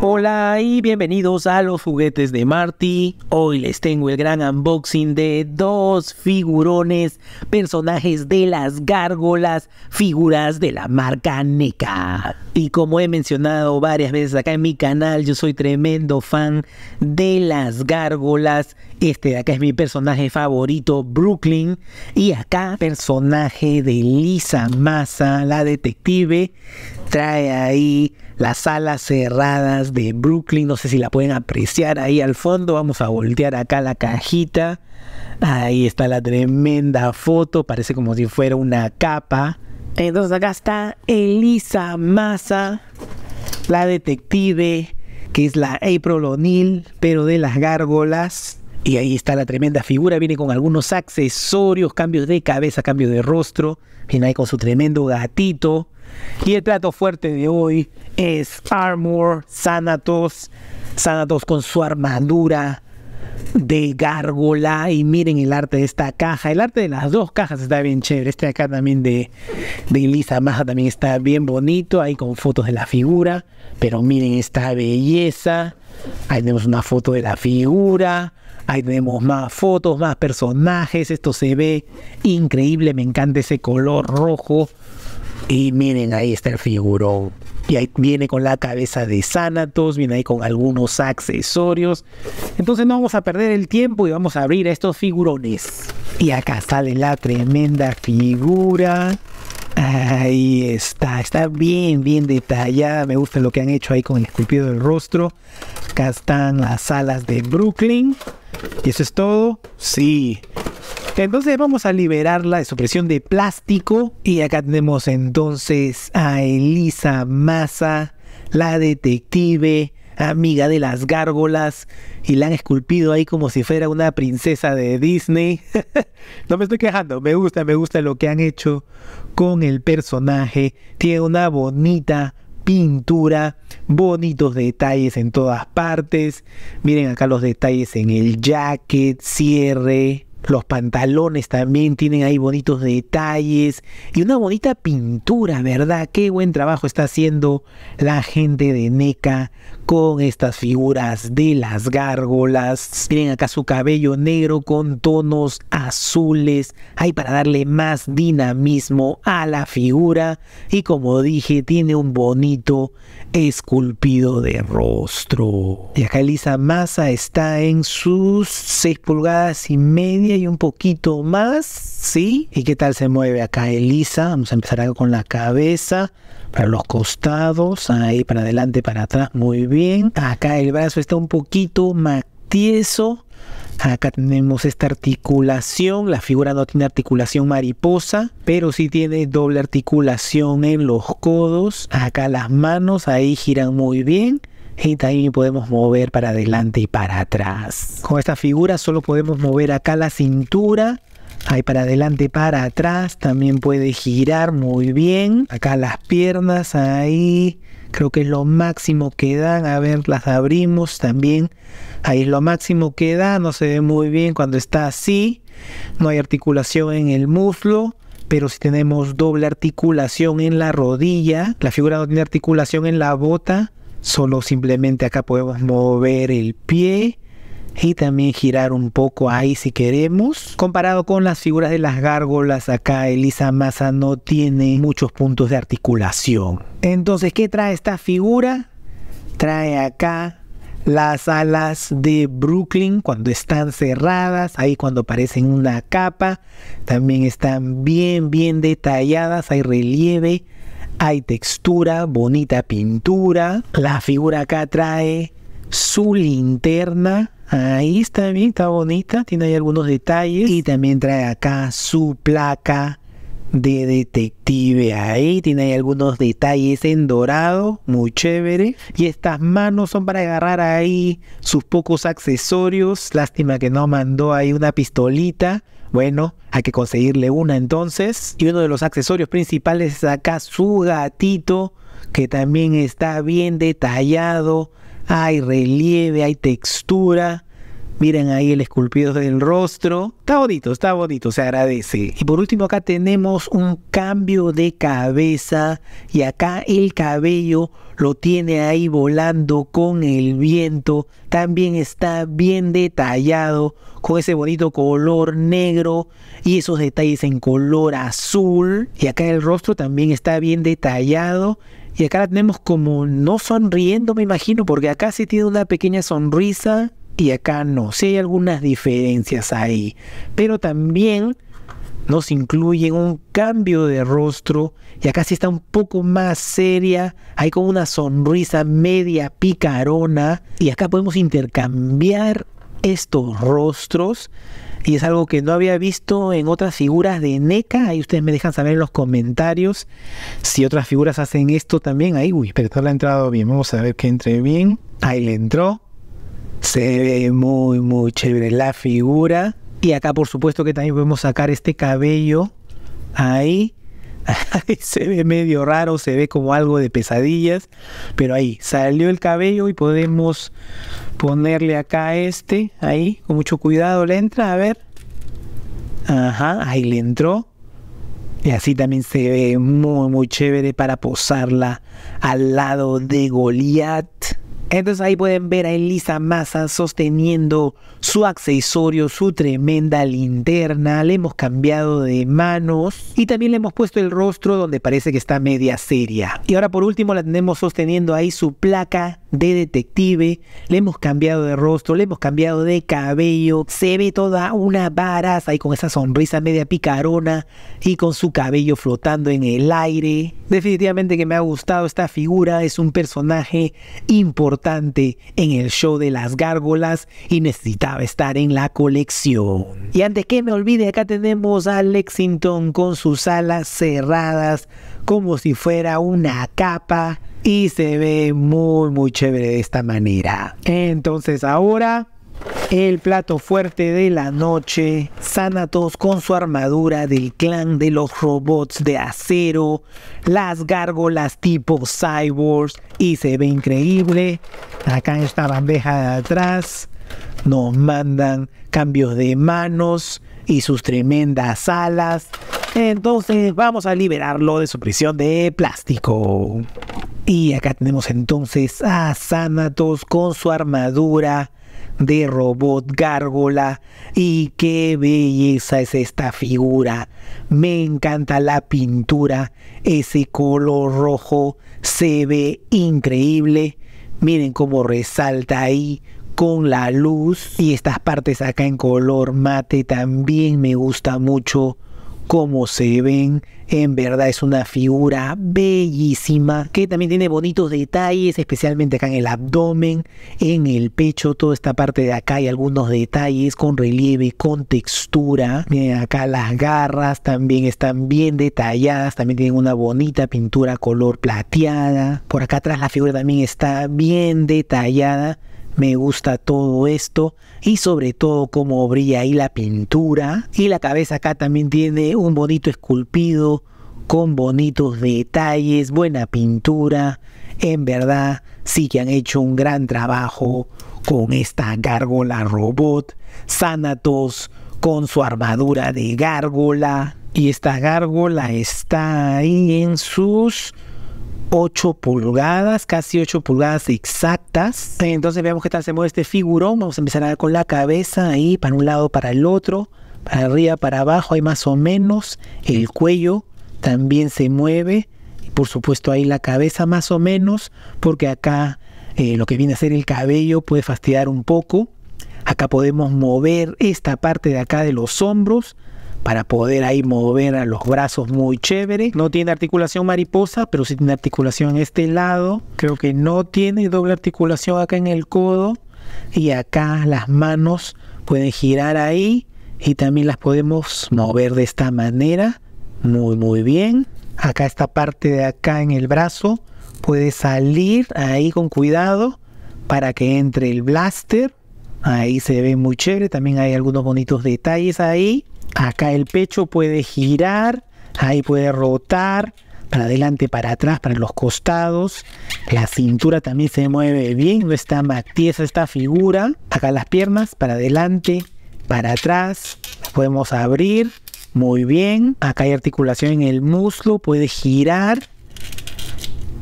Hola y bienvenidos a los juguetes de Marty. Hoy les tengo el gran unboxing de dos figurones, personajes de las gárgolas, figuras de la marca NECA. Y como he mencionado varias veces acá en mi canal, yo soy tremendo fan de las gárgolas. Este de acá es mi personaje favorito, Brooklyn. Y acá, personaje de Lisa Massa, la detective, trae ahí las salas cerradas de Brooklyn. No sé si la pueden apreciar ahí al fondo. Vamos a voltear acá la cajita. Ahí está la tremenda foto. Parece como si fuera una capa. Entonces acá está Elisa Massa, la detective, que es la April O'Neill, pero de las gárgolas. Y ahí está la tremenda figura, viene con algunos accesorios, cambios de cabeza, cambios de rostro, viene ahí con su tremendo gatito. Y el plato fuerte de hoy es Armor Sanatos, Sanatos con su armadura de gárgola y miren el arte de esta caja. El arte de las dos cajas está bien chévere. Este de acá también de, de Elisa Maja también está bien bonito, ahí con fotos de la figura. Pero miren esta belleza. Ahí tenemos una foto de la figura. Ahí tenemos más fotos, más personajes. Esto se ve increíble. Me encanta ese color rojo. Y miren, ahí está el figurón. Y ahí viene con la cabeza de Sanatos, viene ahí con algunos accesorios. Entonces no vamos a perder el tiempo y vamos a abrir estos figurones. Y acá sale la tremenda figura. Ahí está, está bien, bien detallada. Me gusta lo que han hecho ahí con el esculpido del rostro. Acá están las alas de Brooklyn. ¿Y eso es todo? Sí. Entonces vamos a liberarla de su de plástico. Y acá tenemos entonces a Elisa Massa, la detective amiga de las gárgolas y la han esculpido ahí como si fuera una princesa de Disney. no me estoy quejando, me gusta, me gusta lo que han hecho con el personaje. Tiene una bonita pintura, bonitos detalles en todas partes. Miren acá los detalles en el jacket, cierre, los pantalones también tienen ahí bonitos detalles y una bonita pintura, ¿verdad? Qué buen trabajo está haciendo la gente de NECA con estas figuras de las gárgolas. Miren acá su cabello negro con tonos azules. ...ahí para darle más dinamismo a la figura. Y como dije, tiene un bonito esculpido de rostro. Y acá Elisa Massa está en sus 6 pulgadas y media y un poquito más. ¿Sí? ¿Y qué tal se mueve acá Elisa? Vamos a empezar con la cabeza para los costados, ahí para adelante, para atrás, muy bien. Acá el brazo está un poquito más tieso. Acá tenemos esta articulación, la figura no tiene articulación mariposa, pero sí tiene doble articulación en los codos. Acá las manos ahí giran muy bien y también podemos mover para adelante y para atrás. Con esta figura solo podemos mover acá la cintura Ahí para adelante, para atrás. También puede girar muy bien. Acá las piernas, ahí. Creo que es lo máximo que dan. A ver, las abrimos también. Ahí es lo máximo que da. No se ve muy bien cuando está así. No hay articulación en el muslo pero si tenemos doble articulación en la rodilla, la figura no tiene articulación en la bota, solo simplemente acá podemos mover el pie y también girar un poco ahí si queremos. Comparado con las figuras de las gárgolas, acá Elisa Massa no tiene muchos puntos de articulación. Entonces, ¿qué trae esta figura? Trae acá las alas de Brooklyn cuando están cerradas, ahí cuando parecen una capa, también están bien, bien detalladas, hay relieve, hay textura, bonita pintura. La figura acá trae su linterna, Ahí está bien, está bonita, tiene ahí algunos detalles. Y también trae acá su placa de detective ahí tiene ahí algunos detalles en dorado muy chévere y estas manos son para agarrar ahí sus pocos accesorios lástima que no mandó ahí una pistolita bueno hay que conseguirle una entonces y uno de los accesorios principales es acá su gatito que también está bien detallado hay relieve, hay textura. Miren ahí el esculpido del rostro. Está bonito, está bonito, se agradece. Y por último acá tenemos un cambio de cabeza y acá el cabello lo tiene ahí volando con el viento. También está bien detallado con ese bonito color negro y esos detalles en color azul. Y acá el rostro también está bien detallado y acá la tenemos como no sonriendo, me imagino, porque acá se tiene una pequeña sonrisa y acá no. Sí hay algunas diferencias ahí. Pero también nos incluyen un cambio de rostro y acá sí está un poco más seria, hay como una sonrisa media picarona y acá podemos intercambiar estos rostros y es algo que no había visto en otras figuras de NECA. Ahí ustedes me dejan saber en los comentarios si otras figuras hacen esto también. Ahí, uy, pero le la entrado bien. Vamos a ver que entre bien. Ahí le entró. Se ve muy, muy chévere la figura. Y acá, por supuesto, que también podemos sacar este cabello. Ahí. se ve medio raro, se ve como algo de pesadillas, pero ahí salió el cabello y podemos ponerle acá este, ahí, con mucho cuidado le entra, a ver. Ajá, ahí le entró. Y así también se ve muy, muy chévere para posarla al lado de Goliath. Entonces ahí pueden ver a Elisa Massa sosteniendo su accesorio, su tremenda linterna. Le hemos cambiado de manos y también le hemos puesto el rostro donde parece que está media seria. Y ahora por último la tenemos sosteniendo ahí su placa de detective, le hemos cambiado de rostro, le hemos cambiado de cabello, se ve toda una baraza y con esa sonrisa media picarona y con su cabello flotando en el aire. Definitivamente que me ha gustado esta figura, es un personaje importante en el show de las gárgolas y necesitaba estar en la colección. Y antes que me olvide, acá tenemos a Lexington con sus alas cerradas como si fuera una capa y se ve muy muy chévere de esta manera. Entonces ahora el plato fuerte de la noche, Sanatos con su armadura del clan de los robots de acero, las gárgolas tipo cyborgs y se ve increíble. Acá en esta bandeja de atrás nos mandan cambios de manos y sus tremendas alas. Entonces vamos a liberarlo de su prisión de plástico. Y acá tenemos entonces a Sanatos con su armadura de robot gárgola. Y qué belleza es esta figura. Me encanta la pintura. Ese color rojo se ve increíble. Miren cómo resalta ahí con la luz. Y estas partes acá en color mate también me gusta mucho como se ven. En verdad es una figura bellísima que también tiene bonitos detalles, especialmente acá en el abdomen, en el pecho, toda esta parte de acá hay algunos detalles con relieve, con textura. Miren acá las garras también están bien detalladas, también tienen una bonita pintura color plateada. Por acá atrás la figura también está bien detallada me gusta todo esto y sobre todo cómo brilla ahí la pintura. Y la cabeza acá también tiene un bonito esculpido con bonitos detalles, buena pintura. En verdad, sí que han hecho un gran trabajo con esta gárgola robot. Sanatos con su armadura de gárgola. Y esta gárgola está ahí en sus 8 pulgadas, casi 8 pulgadas exactas. Entonces veamos qué tal se mueve este figurón. Vamos a empezar a ver con la cabeza ahí, para un lado, para el otro, para arriba, para abajo, hay más o menos. El cuello también se mueve. Y por supuesto ahí la cabeza más o menos, porque acá eh, lo que viene a ser el cabello puede fastidiar un poco. Acá podemos mover esta parte de acá de los hombros para poder ahí mover a los brazos muy chévere. No tiene articulación mariposa, pero sí tiene articulación en este lado. Creo que no tiene doble articulación acá en el codo. Y acá las manos pueden girar ahí y también las podemos mover de esta manera. Muy, muy bien. Acá esta parte de acá en el brazo puede salir ahí con cuidado para que entre el blaster. Ahí se ve muy chévere. También hay algunos bonitos detalles ahí. Acá el pecho puede girar, ahí puede rotar para adelante, para atrás, para los costados. La cintura también se mueve bien, no está matiza esta figura. Acá las piernas para adelante, para atrás. Podemos abrir muy bien. Acá hay articulación en el muslo, puede girar.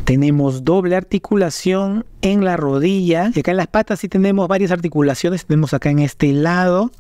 Tenemos doble articulación en la rodilla. Y acá en las patas sí tenemos varias articulaciones. Tenemos acá en este lado.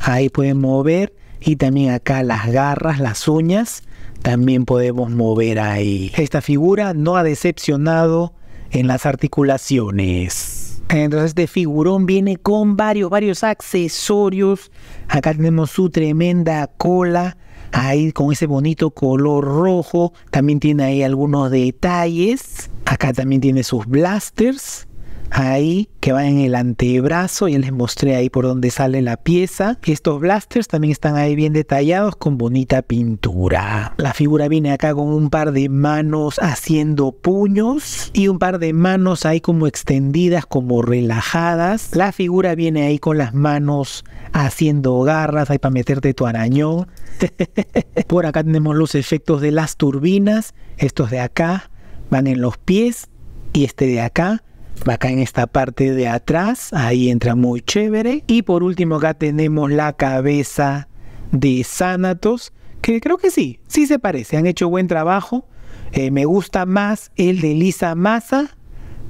Ahí pueden mover y también acá las garras, las uñas, también podemos mover ahí. Esta figura no ha decepcionado en las articulaciones. Entonces este figurón viene con varios, varios accesorios. Acá tenemos su tremenda cola, ahí con ese bonito color rojo. También tiene ahí algunos detalles. Acá también tiene sus blasters ahí que va en el antebrazo, y les mostré ahí por donde sale la pieza. Estos blasters también están ahí bien detallados con bonita pintura. La figura viene acá con un par de manos haciendo puños y un par de manos ahí como extendidas, como relajadas. La figura viene ahí con las manos haciendo garras, ahí para meterte tu arañón. por acá tenemos los efectos de las turbinas, estos de acá van en los pies y este de acá acá en esta parte de atrás, ahí entra muy chévere. Y por último acá tenemos la cabeza de Sanatos, que creo que sí, sí se parece, han hecho buen trabajo. Eh, me gusta más el de Lisa Massa,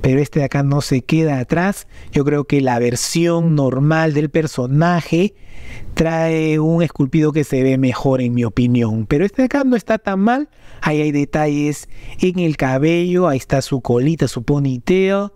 pero este de acá no se queda atrás. Yo creo que la versión normal del personaje trae un esculpido que se ve mejor en mi opinión. Pero este de acá no está tan mal. Ahí hay detalles en el cabello, ahí está su colita, su ponytail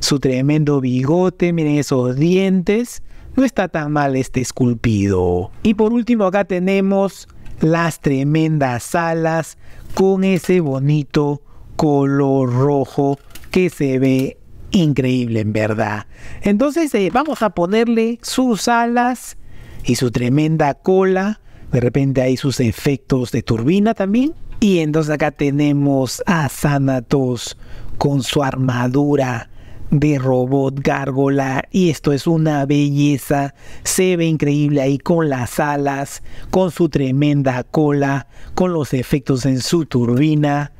su tremendo bigote, miren esos dientes. No está tan mal este esculpido. Y por último acá tenemos las tremendas alas con ese bonito color rojo que se ve increíble en verdad. Entonces eh, vamos a ponerle sus alas y su tremenda cola. De repente hay sus efectos de turbina también. Y entonces acá tenemos a Sanatos con su armadura de robot gárgola y esto es una belleza se ve increíble ahí con las alas con su tremenda cola con los efectos en su turbina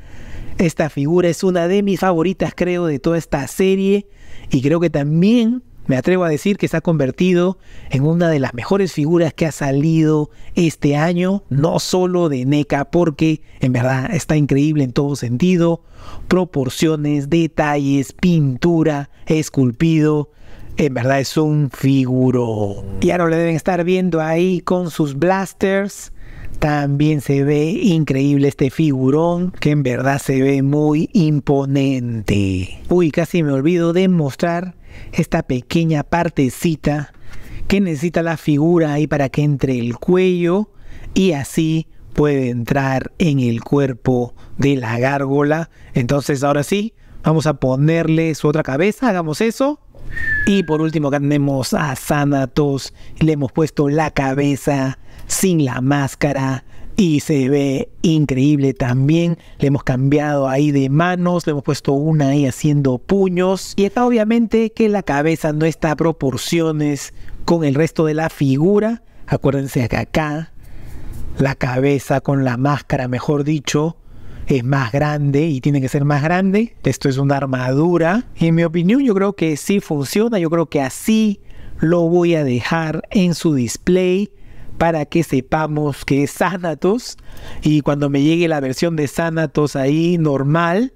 esta figura es una de mis favoritas creo de toda esta serie y creo que también me atrevo a decir que se ha convertido en una de las mejores figuras que ha salido este año, no solo de NECA, porque en verdad está increíble en todo sentido, proporciones, detalles, pintura, esculpido, en verdad es un figurón. Y ahora lo deben estar viendo ahí con sus blasters. También se ve increíble este figurón que en verdad se ve muy imponente. Uy, casi me olvido de mostrar esta pequeña partecita que necesita la figura ahí para que entre el cuello y así puede entrar en el cuerpo de la gárgola. Entonces ahora sí, vamos a ponerle su otra cabeza, hagamos eso. Y por último acá tenemos a Sanatos, le hemos puesto la cabeza sin la máscara y se ve increíble también. Le hemos cambiado ahí de manos, le hemos puesto una ahí haciendo puños. Y está obviamente que la cabeza no está a proporciones con el resto de la figura. Acuérdense que acá la cabeza con la máscara, mejor dicho, es más grande y tiene que ser más grande. Esto es una armadura. en mi opinión yo creo que sí funciona, yo creo que así lo voy a dejar en su display para que sepamos que es Y cuando me llegue la versión de Sanatos ahí normal,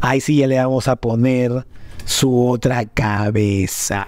ahí sí ya le vamos a poner su otra cabeza.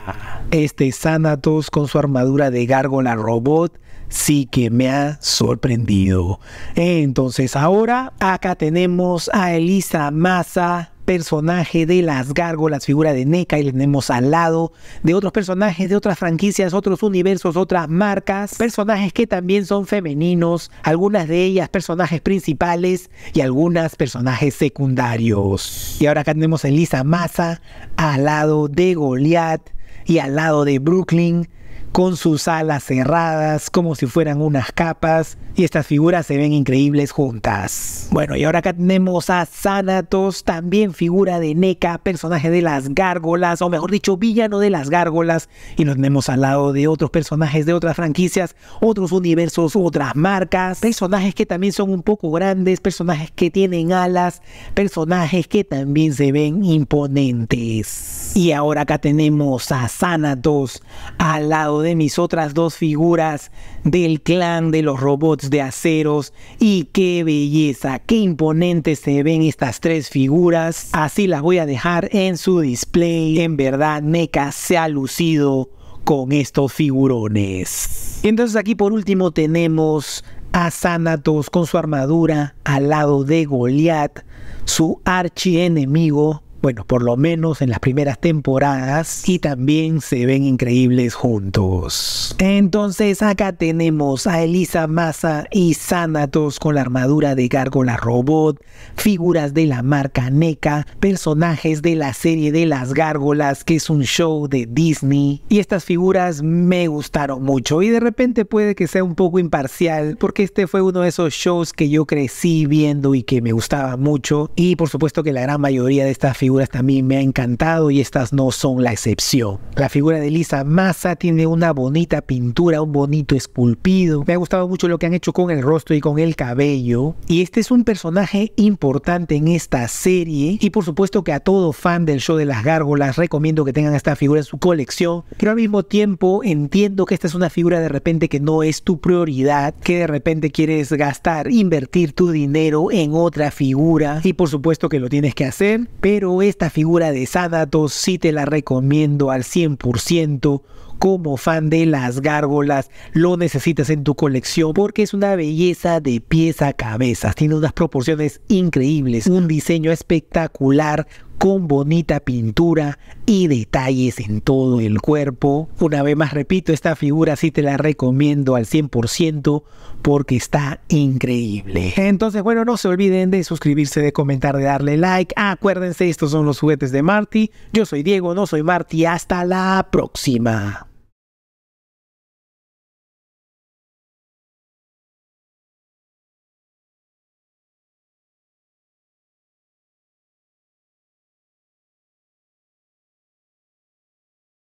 Este Sanatos con su armadura de gárgola robot sí que me ha sorprendido. Entonces ahora acá tenemos a Elisa Massa personaje de las gárgolas, figura de NECA, y le tenemos al lado de otros personajes de otras franquicias, otros universos, otras marcas, personajes que también son femeninos, algunas de ellas personajes principales y algunas personajes secundarios. Y ahora acá tenemos a Elisa Massa al lado de Goliath y al lado de Brooklyn con sus alas cerradas como si fueran unas capas y estas figuras se ven increíbles juntas. Bueno, y ahora acá tenemos a sanatos también figura de NECA, personaje de las gárgolas, o mejor dicho, villano de las gárgolas, y nos tenemos al lado de otros personajes de otras franquicias, otros universos, otras marcas, personajes que también son un poco grandes, personajes que tienen alas, personajes que también se ven imponentes. Y ahora acá tenemos a sanatos al lado de mis otras dos figuras del clan de los robots de aceros y qué belleza, qué imponente se ven estas tres figuras. Así las voy a dejar en su display. En verdad, NECA se ha lucido con estos figurones. Y Entonces aquí por último tenemos a Sanatos con su armadura al lado de Goliath, su archienemigo bueno, por lo menos en las primeras temporadas, y también se ven increíbles juntos. Entonces acá tenemos a Elisa Massa y Sanatos con la armadura de Gárgola Robot, figuras de la marca NECA, personajes de la serie de las gárgolas, que es un show de Disney, y estas figuras me gustaron mucho, y de repente puede que sea un poco imparcial, porque este fue uno de esos shows que yo crecí viendo y que me gustaba mucho, y por supuesto que la gran mayoría de estas figuras también me ha encantado y estas no son la excepción. La figura de Lisa Massa tiene una bonita pintura, un bonito esculpido. Me ha gustado mucho lo que han hecho con el rostro y con el cabello. Y este es un personaje importante en esta serie. Y por supuesto que a todo fan del show de las gárgolas recomiendo que tengan esta figura en su colección. Pero al mismo tiempo entiendo que esta es una figura de repente que no es tu prioridad, que de repente quieres gastar, invertir tu dinero en otra figura. Y por supuesto que lo tienes que hacer, pero esta figura de Sanatos, Si te la recomiendo al 100% como fan de las gárgolas, lo necesitas en tu colección porque es una belleza de pies a cabeza. Tiene unas proporciones increíbles, un diseño espectacular con bonita pintura y detalles en todo el cuerpo. Una vez más repito, esta figura sí te la recomiendo al 100% porque está increíble. Entonces, bueno, no se olviden de suscribirse, de comentar, de darle like. Acuérdense, estos son los juguetes de Marty. Yo soy Diego, no soy Marty. Hasta la próxima.